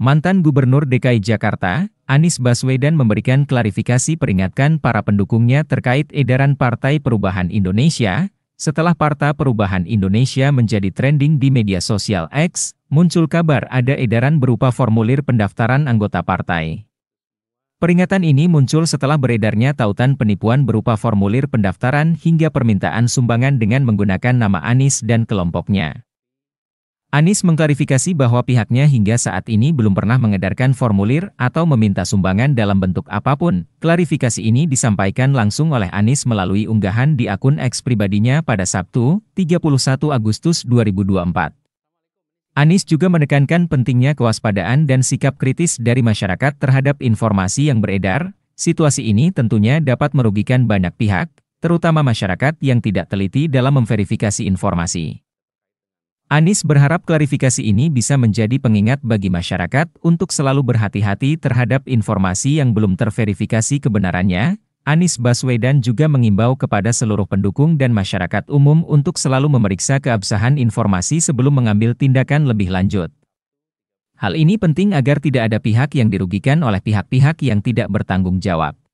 Mantan Gubernur DKI Jakarta, Anies Baswedan memberikan klarifikasi peringatkan para pendukungnya terkait edaran Partai Perubahan Indonesia, setelah Partai Perubahan Indonesia menjadi trending di media sosial X, muncul kabar ada edaran berupa formulir pendaftaran anggota partai. Peringatan ini muncul setelah beredarnya tautan penipuan berupa formulir pendaftaran hingga permintaan sumbangan dengan menggunakan nama Anies dan kelompoknya. Anies mengklarifikasi bahwa pihaknya hingga saat ini belum pernah mengedarkan formulir atau meminta sumbangan dalam bentuk apapun. Klarifikasi ini disampaikan langsung oleh Anies melalui unggahan di akun X pribadinya pada Sabtu, 31 Agustus 2024. Anies juga menekankan pentingnya kewaspadaan dan sikap kritis dari masyarakat terhadap informasi yang beredar. Situasi ini tentunya dapat merugikan banyak pihak, terutama masyarakat yang tidak teliti dalam memverifikasi informasi. Anies berharap klarifikasi ini bisa menjadi pengingat bagi masyarakat untuk selalu berhati-hati terhadap informasi yang belum terverifikasi kebenarannya. Anies Baswedan juga mengimbau kepada seluruh pendukung dan masyarakat umum untuk selalu memeriksa keabsahan informasi sebelum mengambil tindakan lebih lanjut. Hal ini penting agar tidak ada pihak yang dirugikan oleh pihak-pihak yang tidak bertanggung jawab.